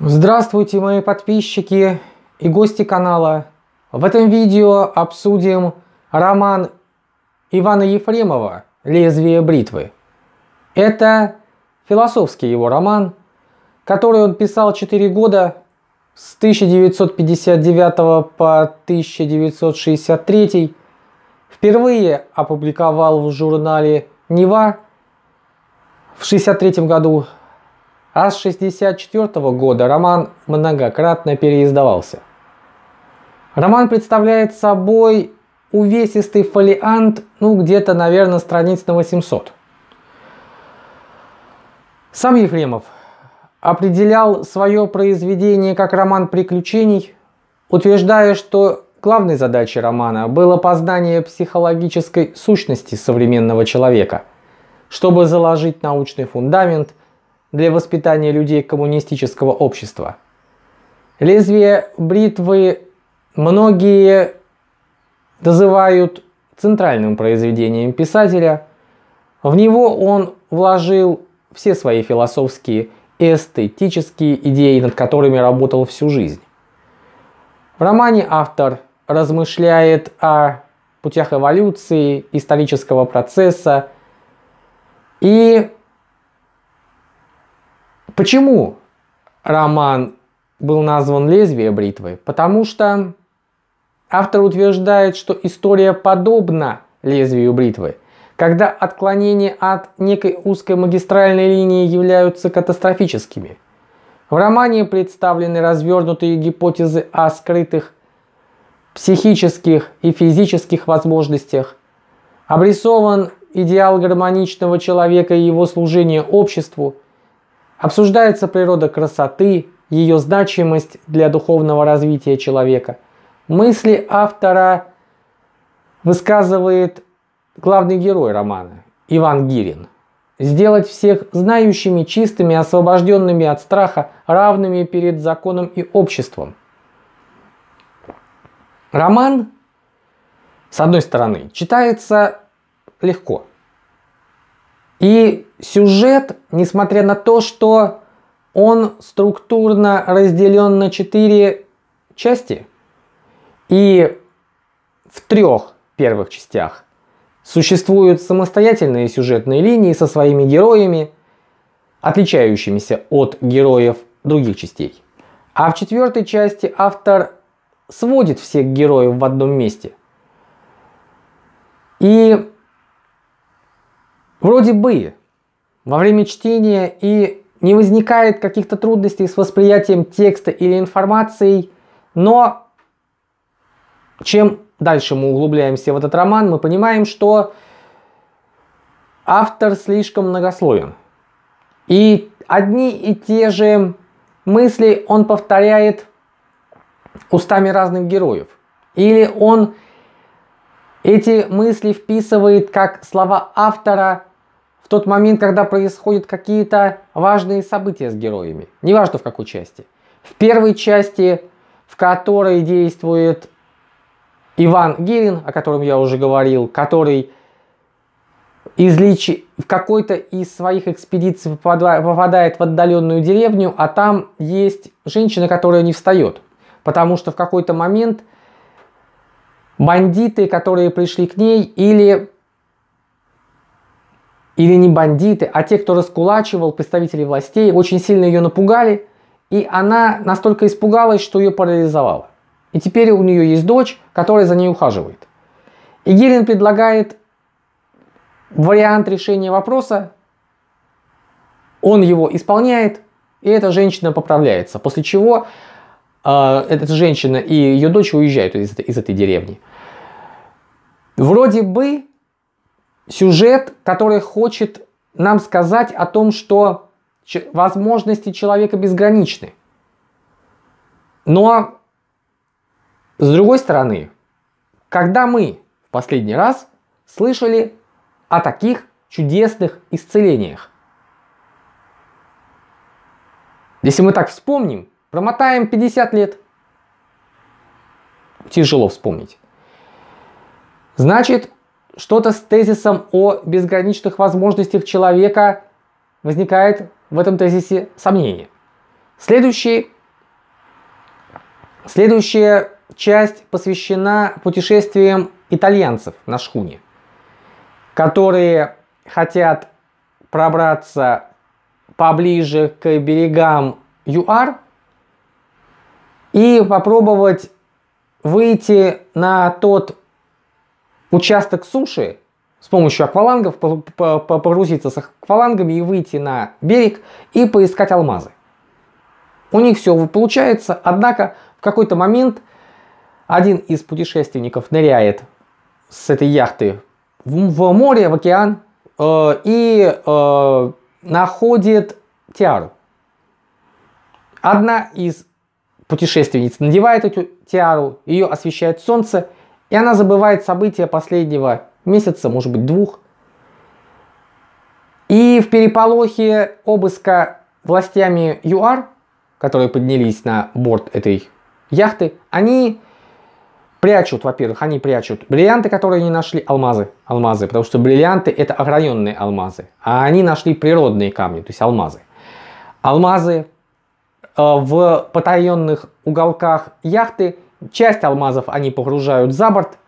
Здравствуйте, мои подписчики и гости канала. В этом видео обсудим роман Ивана Ефремова «Лезвие бритвы». Это философский его роман, который он писал 4 года с 1959 по 1963 впервые опубликовал в журнале «Нева» в 1963 году а с 64 года роман многократно переиздавался. Роман представляет собой увесистый фолиант, ну где-то, наверное, страниц на 800. Сам Ефремов определял свое произведение как роман приключений, утверждая, что главной задачей романа было познание психологической сущности современного человека, чтобы заложить научный фундамент – для воспитания людей коммунистического общества. Лезвие бритвы многие называют центральным произведением писателя. В него он вложил все свои философские и эстетические идеи, над которыми работал всю жизнь. В романе автор размышляет о путях эволюции, исторического процесса и Почему роман был назван «Лезвие бритвы»? Потому что автор утверждает, что история подобна лезвию бритвы. Когда отклонения от некой узкой магистральной линии являются катастрофическими. В романе представлены развернутые гипотезы о скрытых психических и физических возможностях. Обрисован идеал гармоничного человека и его служение обществу – Обсуждается природа красоты, ее значимость для духовного развития человека. Мысли автора высказывает главный герой романа, Иван Гирин. Сделать всех знающими, чистыми, освобожденными от страха, равными перед законом и обществом. Роман, с одной стороны, читается легко – и сюжет, несмотря на то, что он структурно разделен на четыре части, и в трех первых частях существуют самостоятельные сюжетные линии со своими героями, отличающимися от героев других частей. А в четвертой части автор сводит всех героев в одном месте. И Вроде бы во время чтения и не возникает каких-то трудностей с восприятием текста или информации, но чем дальше мы углубляемся в этот роман, мы понимаем, что автор слишком многословен. И одни и те же мысли он повторяет устами разных героев. Или он эти мысли вписывает как слова автора в тот момент, когда происходят какие-то важные события с героями. Неважно в какой части. В первой части, в которой действует Иван Гирин, о котором я уже говорил, который излич... в какой-то из своих экспедиций попадает в отдаленную деревню, а там есть женщина, которая не встает. Потому что в какой-то момент бандиты, которые пришли к ней, или или не бандиты, а те, кто раскулачивал представителей властей, очень сильно ее напугали, и она настолько испугалась, что ее парализовала. И теперь у нее есть дочь, которая за ней ухаживает. И Гирин предлагает вариант решения вопроса, он его исполняет, и эта женщина поправляется, после чего э, эта женщина и ее дочь уезжают из, из этой деревни. Вроде бы сюжет, который хочет нам сказать о том, что возможности человека безграничны. Но, с другой стороны, когда мы в последний раз слышали о таких чудесных исцелениях? Если мы так вспомним, промотаем 50 лет. Тяжело вспомнить. Значит, что-то с тезисом о безграничных возможностях человека, возникает в этом тезисе сомнение. Следующий, следующая часть посвящена путешествиям итальянцев на шхуне, которые хотят пробраться поближе к берегам ЮАР и попробовать выйти на тот участок суши с помощью аквалангов, погрузиться с аквалангами и выйти на берег и поискать алмазы. У них все получается, однако в какой-то момент один из путешественников ныряет с этой яхты в, море, в океан э, и э, находит тиару. Одна из путешественниц надевает эту тиару, ее освещает солнце – и она забывает события последнего месяца, может быть, двух. И в переполохе обыска властями ЮАР, которые поднялись на борт этой яхты, они прячут, во-первых, они прячут бриллианты, которые они нашли, алмазы, алмазы, потому что бриллианты это ограненные алмазы, а они нашли природные камни, то есть алмазы. Алмазы э, в потаенных уголках яхты часть алмазов они погружают за борт.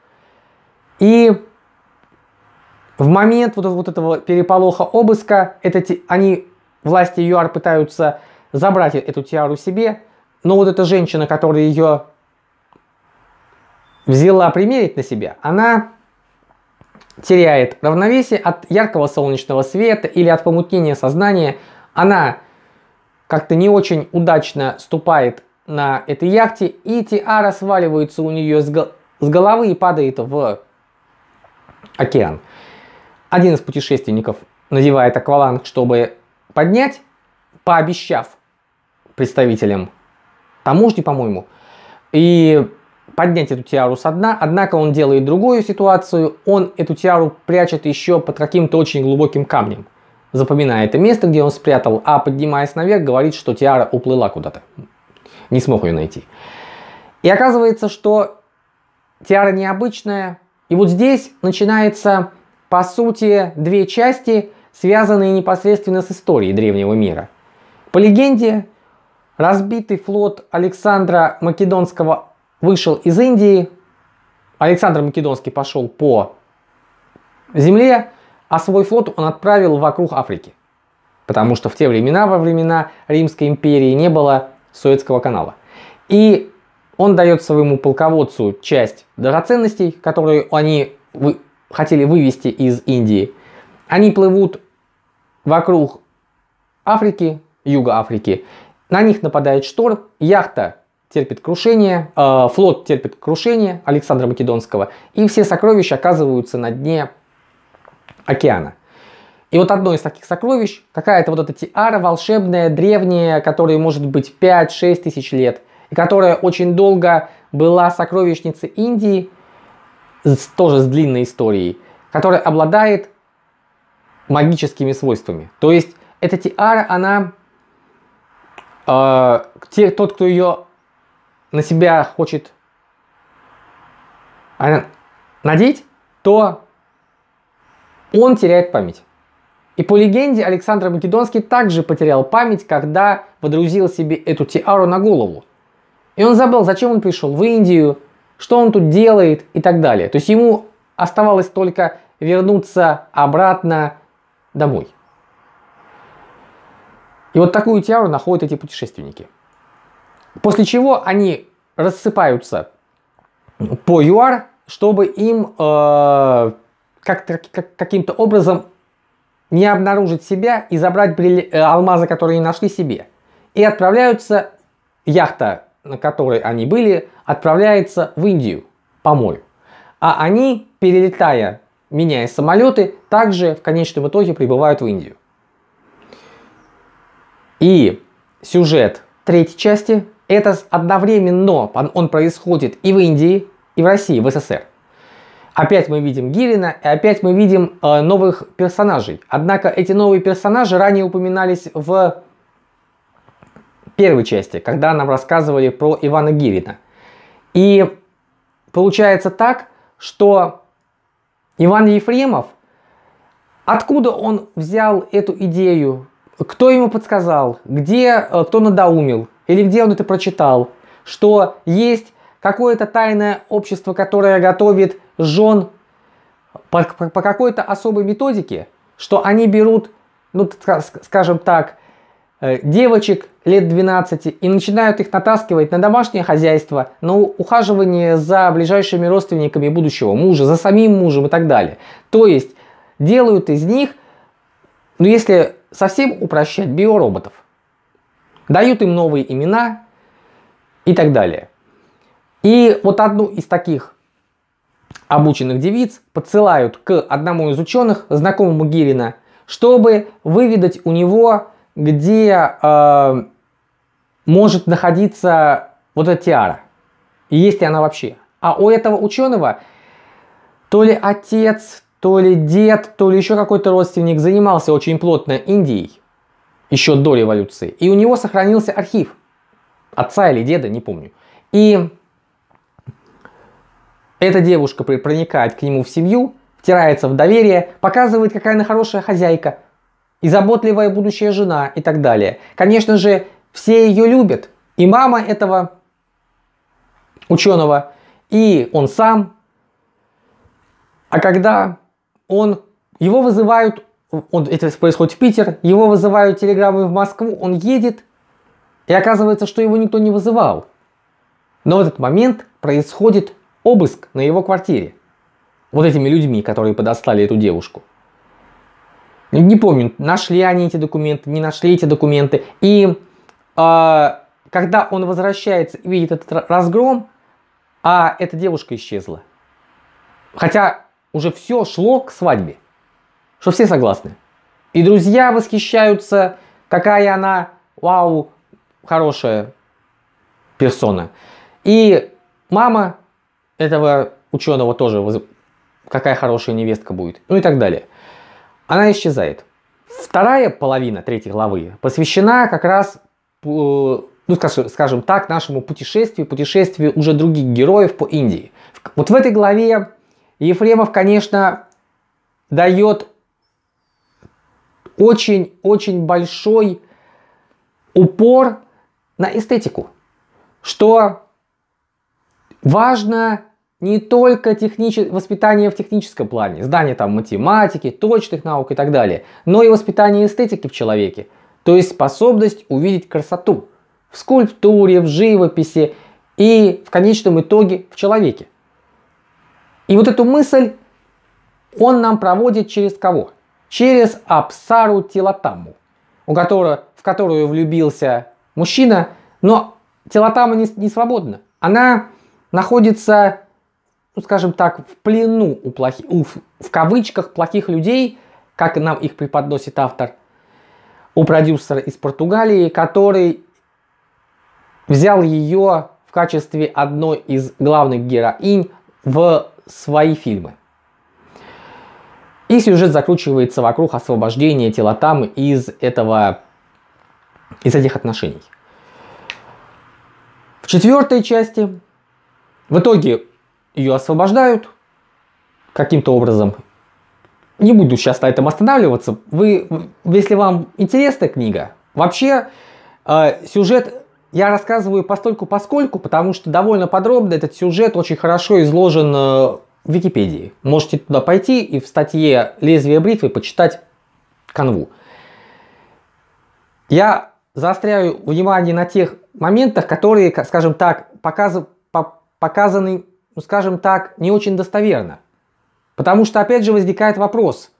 И в момент вот, вот этого переполоха обыска это, они, власти ЮАР пытаются забрать эту тиару себе, но вот эта женщина, которая ее взяла примерить на себя, она теряет равновесие от яркого солнечного света или от помутнения сознания. Она как-то не очень удачно ступает на этой яхте, и Тиара сваливается у нее с, го с головы и падает в океан. Один из путешественников надевает акваланг, чтобы поднять, пообещав представителям таможни, по-моему, и поднять эту тиару со дна, однако он делает другую ситуацию, он эту тиару прячет еще под каким-то очень глубоким камнем, запоминая это место, где он спрятал, а поднимаясь наверх, говорит, что тиара уплыла куда-то, не смог ее найти. И оказывается, что тиара необычная. И вот здесь начинается, по сути, две части, связанные непосредственно с историей древнего мира. По легенде, разбитый флот Александра Македонского вышел из Индии. Александр Македонский пошел по земле, а свой флот он отправил вокруг Африки. Потому что в те времена, во времена Римской империи, не было Суэцкого канала. И он дает своему полководцу часть драгоценностей, которые они вы... хотели вывести из Индии. Они плывут вокруг Африки, юга Африки. На них нападает шторм, яхта терпит крушение, э, флот терпит крушение Александра Македонского, и все сокровища оказываются на дне океана. И вот одно из таких сокровищ, какая-то вот эта тиара волшебная, древняя, которая может быть 5-6 тысяч лет, и которая очень долго была сокровищницей Индии, тоже с длинной историей, которая обладает магическими свойствами. То есть эта тиара, она... Э, те, тот, кто ее на себя хочет а, надеть, то он теряет память. И по легенде Александр Македонский также потерял память, когда водрузил себе эту тиару на голову. И он забыл, зачем он пришел в Индию, что он тут делает и так далее. То есть ему оставалось только вернуться обратно домой. И вот такую тиару находят эти путешественники. После чего они рассыпаются по ЮАР, чтобы им э, как, как, каким-то образом не обнаружить себя и забрать брилли... Э, алмазы, которые не нашли себе. И отправляются, яхта, на которой они были, отправляется в Индию по морю. А они, перелетая, меняя самолеты, также в конечном итоге прибывают в Индию. И сюжет третьей части, это одновременно он происходит и в Индии, и в России, в СССР. Опять мы видим Гирина, и опять мы видим э, новых персонажей. Однако эти новые персонажи ранее упоминались в первой части, когда нам рассказывали про Ивана Гирина. И получается так, что Иван Ефремов, откуда он взял эту идею, кто ему подсказал, где э, кто надоумил, или где он это прочитал, что есть какое-то тайное общество, которое готовит жен по, по, по какой-то особой методике, что они берут, ну, скажем так, э, девочек лет 12 и начинают их натаскивать на домашнее хозяйство, на ухаживание за ближайшими родственниками будущего мужа, за самим мужем и так далее. То есть делают из них, ну если совсем упрощать, биороботов. Дают им новые имена и так далее. И вот одну из таких обученных девиц подсылают к одному из ученых, знакомому Гирина, чтобы выведать у него, где э, может находиться вот эта тиара. есть ли она вообще. А у этого ученого то ли отец, то ли дед, то ли еще какой-то родственник занимался очень плотно Индией еще до революции. И у него сохранился архив отца или деда, не помню. И эта девушка проникает к нему в семью, втирается в доверие, показывает, какая она хорошая хозяйка и заботливая будущая жена и так далее. Конечно же, все ее любят. И мама этого ученого, и он сам. А когда он, его вызывают, он, это происходит в Питер, его вызывают телеграммы в Москву, он едет, и оказывается, что его никто не вызывал. Но в этот момент происходит обыск на его квартире. Вот этими людьми, которые подослали эту девушку. Не помню, нашли они эти документы, не нашли эти документы. И э, когда он возвращается и видит этот разгром, а эта девушка исчезла. Хотя уже все шло к свадьбе. Что все согласны. И друзья восхищаются, какая она, вау, хорошая персона. И мама этого ученого тоже, какая хорошая невестка будет, ну и так далее. Она исчезает. Вторая половина третьей главы посвящена как раз, э, ну скажем так, нашему путешествию, путешествию уже других героев по Индии. Вот в этой главе Ефремов, конечно, дает очень-очень большой упор на эстетику, что Важно не только технич... воспитание в техническом плане, знание там математики, точных наук и так далее, но и воспитание эстетики в человеке, то есть способность увидеть красоту в скульптуре, в живописи и в конечном итоге в человеке. И вот эту мысль он нам проводит через кого? Через Апсару Тилатаму, у которого, в которую влюбился мужчина, но Тилатама не, не свободна. Она находится, ну, скажем так, в плену у плохих, у, в кавычках, плохих людей, как нам их преподносит автор, у продюсера из Португалии, который взял ее в качестве одной из главных героинь в свои фильмы. И сюжет закручивается вокруг освобождения Телотам из этого, из этих отношений. В четвертой части в итоге ее освобождают каким-то образом. Не буду сейчас на этом останавливаться. Вы, если вам интересна книга, вообще э, сюжет я рассказываю постольку поскольку, потому что довольно подробно этот сюжет очень хорошо изложен э, в Википедии. Можете туда пойти и в статье «Лезвие бритвы» почитать канву. Я заостряю внимание на тех моментах, которые, скажем так, показывают показаны, ну скажем так, не очень достоверно. Потому что опять же возникает вопрос.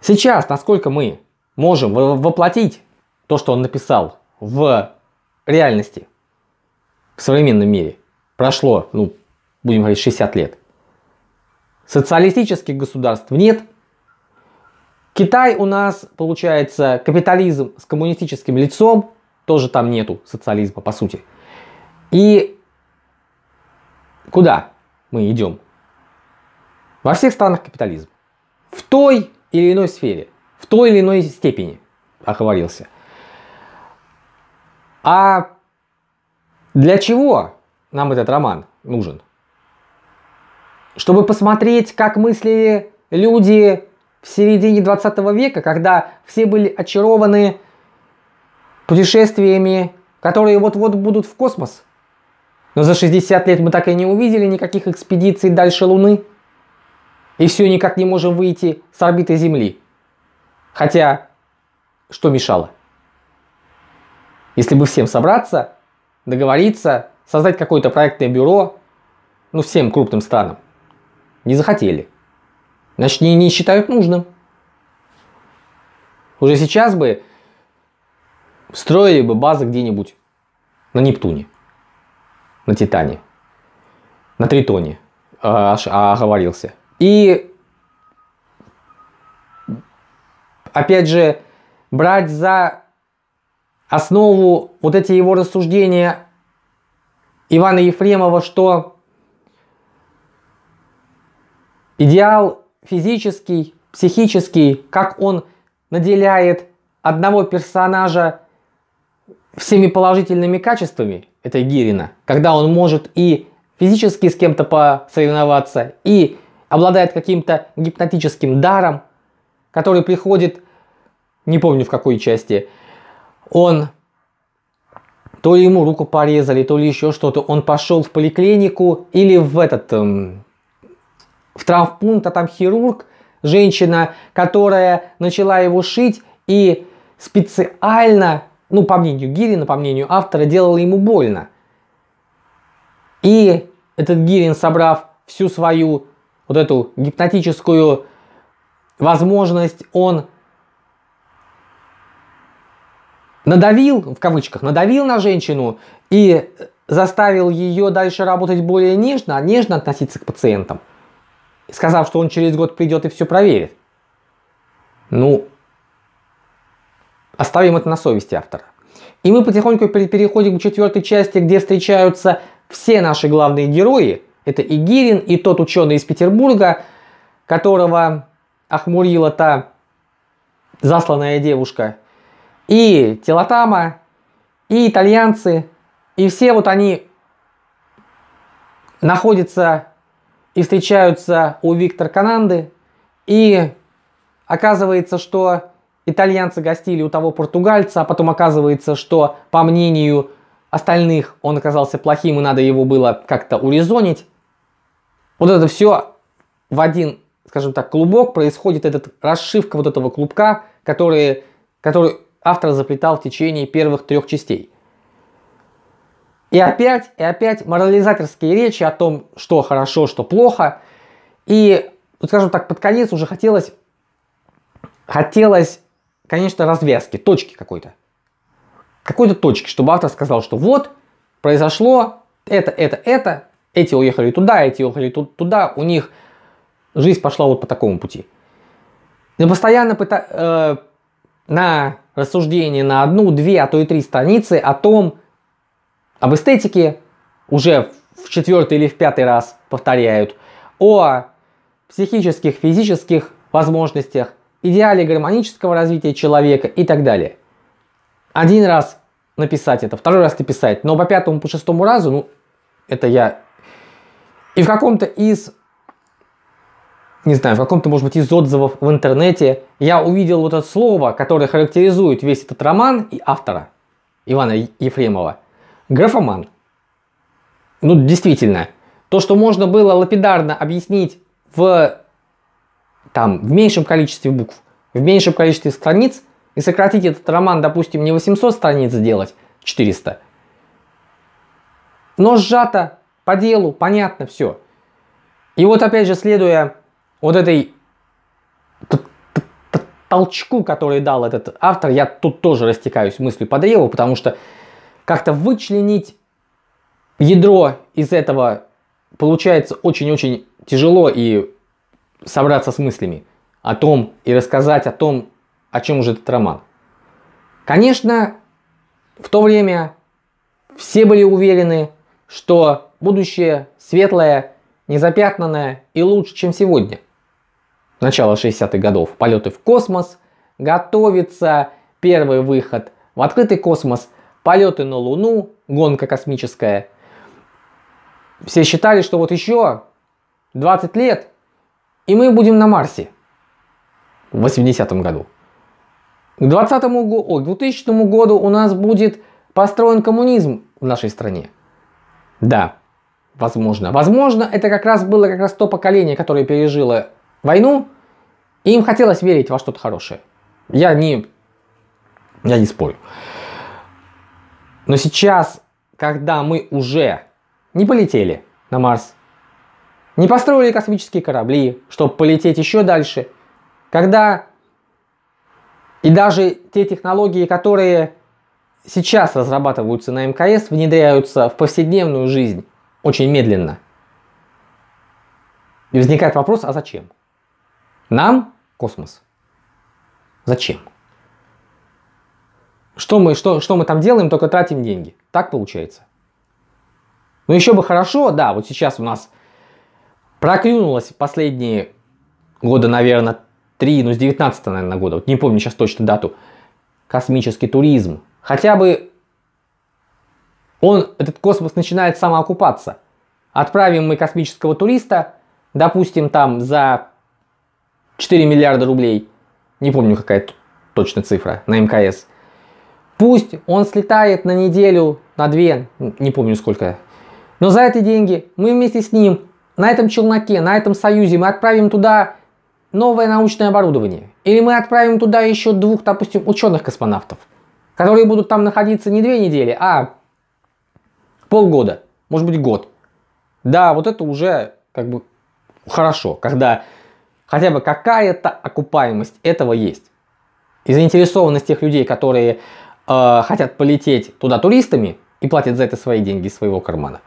Сейчас, насколько мы можем воплотить то, что он написал в реальности, в современном мире, прошло, ну, будем говорить, 60 лет. Социалистических государств нет. Китай у нас, получается, капитализм с коммунистическим лицом, тоже там нету социализма, по сути. И куда мы идем? Во всех странах капитализм. В той или иной сфере, в той или иной степени, оговорился. А для чего нам этот роман нужен? Чтобы посмотреть, как мыслили люди в середине 20 века, когда все были очарованы путешествиями, которые вот-вот будут в космос. Но за 60 лет мы так и не увидели никаких экспедиций дальше Луны. И все никак не можем выйти с орбиты Земли. Хотя, что мешало? Если бы всем собраться, договориться, создать какое-то проектное бюро, ну всем крупным странам, не захотели. Значит, не, не считают нужным. Уже сейчас бы строили бы базы где-нибудь на Нептуне на Титане. На Тритоне. А, аж а, оговорился. И опять же, брать за основу вот эти его рассуждения Ивана Ефремова, что идеал физический, психический, как он наделяет одного персонажа всеми положительными качествами, это Гирина. Когда он может и физически с кем-то посоревноваться, и обладает каким-то гипнотическим даром, который приходит, не помню в какой части, он то ли ему руку порезали, то ли еще что-то, он пошел в поликлинику или в этот, эм, в травмпункт, а там хирург, женщина, которая начала его шить и специально ну, по мнению Гирина, по мнению автора, делала ему больно. И этот Гирин, собрав всю свою вот эту гипнотическую возможность, он надавил, в кавычках, надавил на женщину и заставил ее дальше работать более нежно, а нежно относиться к пациентам, сказав, что он через год придет и все проверит. Ну, Оставим это на совести автора. И мы потихоньку переходим к четвертой части, где встречаются все наши главные герои. Это и Гирин, и тот ученый из Петербурга, которого охмурила та засланная девушка, и Телотама, и итальянцы, и все вот они находятся и встречаются у Виктора Кананды, и оказывается, что итальянцы гостили у того португальца, а потом оказывается, что по мнению остальных он оказался плохим и надо его было как-то урезонить. Вот это все в один, скажем так, клубок происходит эта расшивка вот этого клубка, который, который автор заплетал в течение первых трех частей. И опять, и опять морализаторские речи о том, что хорошо, что плохо. И, скажем так, под конец уже хотелось, хотелось конечно, развязки, точки какой-то. Какой-то точки, чтобы автор сказал, что вот, произошло это, это, это, эти уехали туда, эти уехали туда, у них жизнь пошла вот по такому пути. Но постоянно пыта, э, на рассуждение на одну, две, а то и три страницы о том, об эстетике, уже в четвертый или в пятый раз повторяют, о психических, физических возможностях, идеале гармонического развития человека и так далее. Один раз написать это, второй раз написать, но по пятому, по шестому разу, ну, это я... И в каком-то из, не знаю, в каком-то, может быть, из отзывов в интернете я увидел вот это слово, которое характеризует весь этот роман и автора Ивана Ефремова. Графоман. Ну, действительно, то, что можно было лапидарно объяснить в там в меньшем количестве букв, в меньшем количестве страниц и сократить этот роман, допустим, не 800 страниц сделать, 400. Но сжато, по делу, понятно все. И вот опять же, следуя вот этой толчку, который дал этот автор, я тут тоже растекаюсь мыслью по древу, потому что как-то вычленить ядро из этого получается очень-очень тяжело и собраться с мыслями о том и рассказать о том, о чем же этот роман. Конечно, в то время все были уверены, что будущее светлое, незапятнанное и лучше, чем сегодня. Начало 60-х годов, полеты в космос, готовится первый выход в открытый космос, полеты на Луну, гонка космическая. Все считали, что вот еще 20 лет и мы будем на Марсе в 80 году. К, 20 го... Ой, к 2000 году у нас будет построен коммунизм в нашей стране. Да, возможно. Возможно, это как раз было как раз то поколение, которое пережило войну, и им хотелось верить во что-то хорошее. Я не, я не спорю. Но сейчас, когда мы уже не полетели на Марс, не построили космические корабли, чтобы полететь еще дальше, когда и даже те технологии, которые сейчас разрабатываются на МКС, внедряются в повседневную жизнь очень медленно. И возникает вопрос, а зачем? Нам космос. Зачем? Что мы, что, что мы там делаем, только тратим деньги. Так получается. Ну еще бы хорошо, да, вот сейчас у нас Проклюнулась последние года, наверное, три, ну с 19 наверное, года, вот не помню сейчас точно дату, космический туризм. Хотя бы он, этот космос начинает самоокупаться. Отправим мы космического туриста, допустим, там за 4 миллиарда рублей, не помню какая точно цифра, на МКС. Пусть он слетает на неделю, на две, не помню сколько. Но за эти деньги мы вместе с ним на этом челноке, на этом союзе мы отправим туда новое научное оборудование. Или мы отправим туда еще двух, допустим, ученых-космонавтов, которые будут там находиться не две недели, а полгода, может быть, год. Да, вот это уже как бы хорошо, когда хотя бы какая-то окупаемость этого есть. И заинтересованность тех людей, которые э, хотят полететь туда туристами и платят за это свои деньги из своего кармана.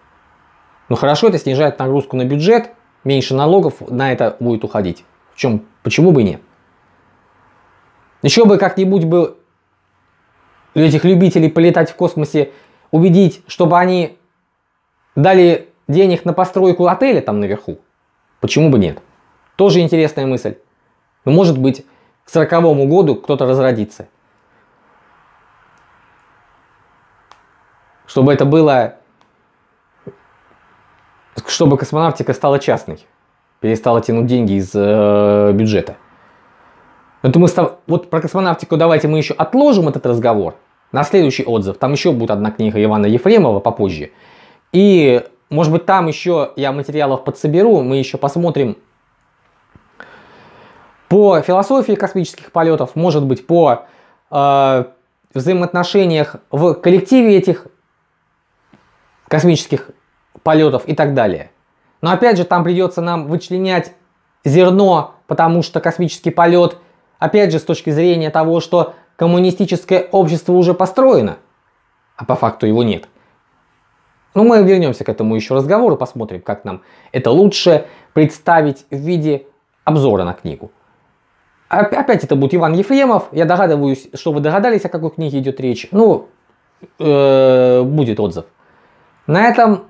Но ну, хорошо это снижает нагрузку на бюджет, меньше налогов на это будет уходить. В чем, почему бы и нет? Еще бы как-нибудь бы этих любителей полетать в космосе убедить, чтобы они дали денег на постройку отеля там наверху. Почему бы нет? Тоже интересная мысль. Но ну, может быть к сороковому году кто-то разродится. Чтобы это было чтобы космонавтика стала частной, перестала тянуть деньги из э, бюджета. Это мы став... Вот про космонавтику давайте мы еще отложим этот разговор на следующий отзыв. Там еще будет одна книга Ивана Ефремова попозже. И, может быть, там еще я материалов подсоберу, мы еще посмотрим по философии космических полетов, может быть, по э, взаимоотношениях в коллективе этих космических полетов и так далее. Но опять же, там придется нам вычленять зерно, потому что космический полет, опять же, с точки зрения того, что коммунистическое общество уже построено, а по факту его нет. Но ну, мы вернемся к этому еще разговору, посмотрим, как нам это лучше представить в виде обзора на книгу. Опять это будет Иван Ефремов. Я догадываюсь, что вы догадались, о какой книге идет речь. Ну, э, будет отзыв. На этом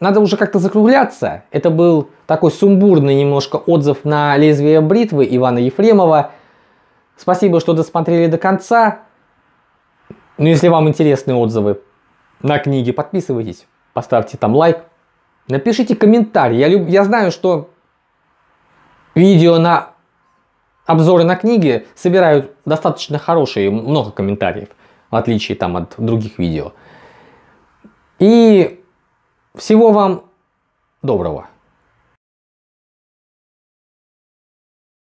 надо уже как-то закругляться. Это был такой сумбурный немножко отзыв на лезвие бритвы Ивана Ефремова. Спасибо, что досмотрели до конца. Ну, если вам интересны отзывы на книги, подписывайтесь, поставьте там лайк. Напишите комментарий. Я, люб... я знаю, что видео на обзоры на книги собирают достаточно хорошие, много комментариев, в отличие там от других видео. И всего вам доброго!